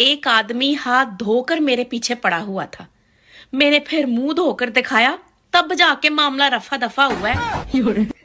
एक आदमी हाथ धोकर मेरे पीछे पड़ा हुआ था मैंने फिर मुंह धोकर दिखाया तब जाके मामला रफा दफा हुआ है